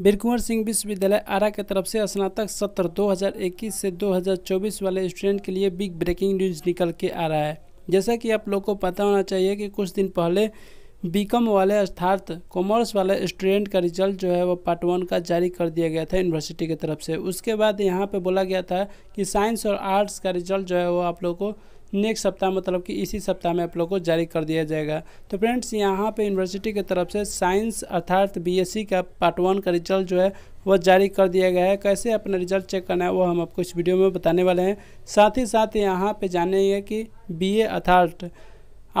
बिरकुंवर कुंवर सिंह विश्वविद्यालय आरा के तरफ से स्नातक सत्र 2021 से 2024 वाले स्टूडेंट के लिए बिग ब्रेकिंग न्यूज निकल के आ रहा है जैसा कि आप लोग को पता होना चाहिए कि कुछ दिन पहले बीकॉम वाले अर्थार्थ कॉमर्स वाले स्टूडेंट का रिजल्ट जो है वो पार्ट वन का जारी कर दिया गया था यूनिवर्सिटी की तरफ से उसके बाद यहाँ पर बोला गया था कि साइंस और आर्ट्स का रिजल्ट जो है वो आप लोग को नेक्स्ट सप्ताह मतलब कि इसी सप्ताह में आप लोग को जारी कर दिया जाएगा तो फ्रेंड्स यहाँ पे यूनिवर्सिटी की तरफ से साइंस अर्थात बीएससी का पार्ट वन का रिजल्ट जो है वह जारी कर दिया गया है कैसे अपना रिजल्ट चेक करना है वो हम आपको इस वीडियो में बताने वाले हैं साथ ही साथ यहाँ पे जानेंगे कि बी अर्थार्थ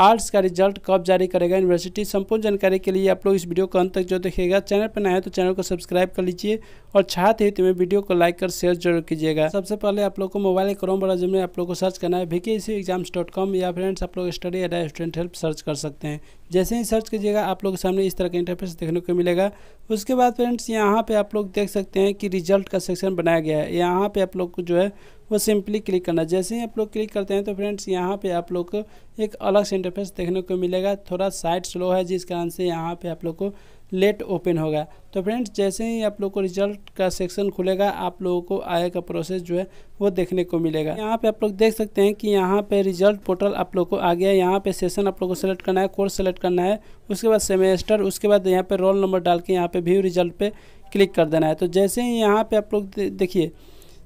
आर्ट्स का रिजल्ट कब जारी करेगा यूनिवर्सिटी संपूर्ण जानकारी के लिए आप लोग इस वीडियो को अंत तक जो देखेगा चैनल पर नए है तो चैनल को सब्सक्राइब कर लीजिए और छात्र हित तो में वीडियो को लाइक कर शेयर जरूर कीजिएगा सबसे पहले आप लोग को मोबाइल क्रोम ब्राउजर में आप लोग को सर्च करना है वी एग्जाम्स डॉट कॉम या फ्रेंड्स आप लोग स्टडी एडा स्टूडेंट हेल्प सर्च कर सकते हैं जैसे ही सर्च कीजिएगा आप लोग के सामने इस तरह का इंटरफेस देखने को मिलेगा उसके बाद फ्रेंड्स यहाँ पे आप लोग देख सकते हैं कि रिजल्ट का सेक्शन बनाया गया है यहाँ पे आप लोग को जो है वो सिंपली क्लिक करना जैसे ही आप लोग क्लिक करते हैं तो फ्रेंड्स यहाँ पे आप लोग को एक अलग से इंटरफेस देखने को मिलेगा थोड़ा साइट स्लो है जिस कारण से यहाँ पे आप लोग को लेट ओपन होगा तो फ्रेंड्स जैसे ही आप लोग को रिजल्ट का सेक्शन खुलेगा आप लोगों को आय का प्रोसेस जो है वो देखने को मिलेगा यहाँ पे आप लोग देख सकते हैं कि यहाँ पे रिजल्ट पोर्टल आप लोग को आ गया है यहाँ पे सेशन आप लोग को सेलेक्ट करना है कोर्स सेलेक्ट करना है उसके बाद सेमेस्टर उसके बाद यहाँ पे रोल नंबर डाल के यहाँ पे व्यू रिजल्ट पे क्लिक कर देना है तो जैसे ही यहाँ पे आप लोग देखिए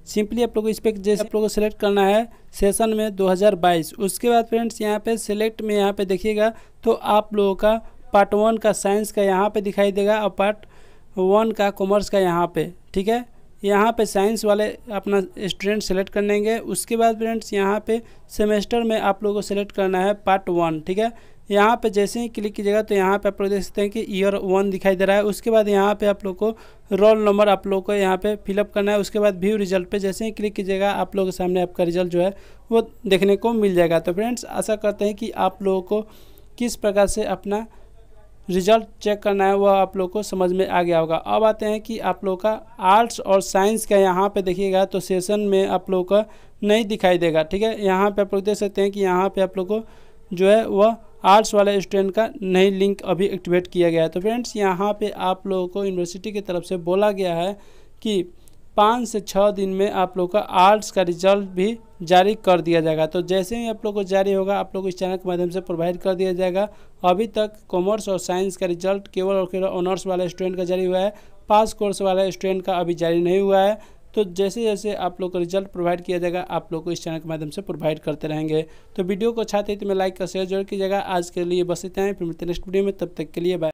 सिंपली आप लोग को इस पर जैसे आप लोग को सिलेक्ट करना है सेशन में 2022 उसके बाद फ्रेंड्स यहाँ पे सिलेक्ट में यहाँ पे देखिएगा तो आप लोगों का पार्ट वन का साइंस का यहाँ पे दिखाई देगा और पार्ट वन का कॉमर्स का यहाँ पे ठीक है यहाँ पे साइंस वाले अपना स्टूडेंट सेलेक्ट कर लेंगे उसके बाद फ्रेंड्स यहाँ पे सेमेस्टर में आप लोगों को सेलेक्ट करना है पार्ट वन ठीक है यहाँ पे जैसे ही क्लिक कीजिएगा तो यहाँ पे आप लोग देख सकते हैं कि ईयर वन दिखाई दे रहा है उसके बाद यहाँ पे आप लोग को रोल नंबर आप लोग को यहाँ पे फिलअप करना है उसके बाद व्यू रिजल्ट पे जैसे ही क्लिक कीजिएगा आप लोगों के सामने आपका रिजल्ट जो है वो देखने को मिल जाएगा तो फ्रेंड्स आशा करते हैं कि आप लोगों को किस प्रकार से अपना रिजल्ट चेक करना है वह आप लोग को समझ में आ गया होगा अब आते हैं कि आप लोग का आर्ट्स और साइंस का यहाँ पे देखिएगा तो सेशन में आप लोग का नहीं दिखाई देगा ठीक है यहाँ पे आप लोग देख सकते हैं कि यहाँ पे आप लोग को जो है वह आर्ट्स वाले स्टूडेंट का नई लिंक अभी एक्टिवेट किया गया है तो फ्रेंड्स यहाँ पे आप लोगों को यूनिवर्सिटी की तरफ से बोला गया है कि पाँच से छः दिन में आप लोगों का आर्ट्स का रिजल्ट भी जारी कर दिया जाएगा तो जैसे ही आप लोग को जारी होगा आप लोग को इस चैनल के माध्यम से प्रोवाइड कर दिया जाएगा अभी तक कॉमर्स और साइंस का रिजल्ट केवल और केवल ऑनर्स वाला स्टूडेंट का जारी हुआ है पास कोर्स वाला स्टूडेंट का अभी जारी नहीं हुआ है तो जैसे जैसे आप लोग को रिजल्ट प्रोवाइड किया जाएगा आप लोग को इस चैनल के माध्यम से प्रोवाइड करते रहेंगे तो वीडियो को अच्छा तो मैं लाइक और शेयर जरूर कीजिएगा आज के लिए बस इतना ही फिर मिलते नेक्स्ट वीडियो में तब तक के लिए बाय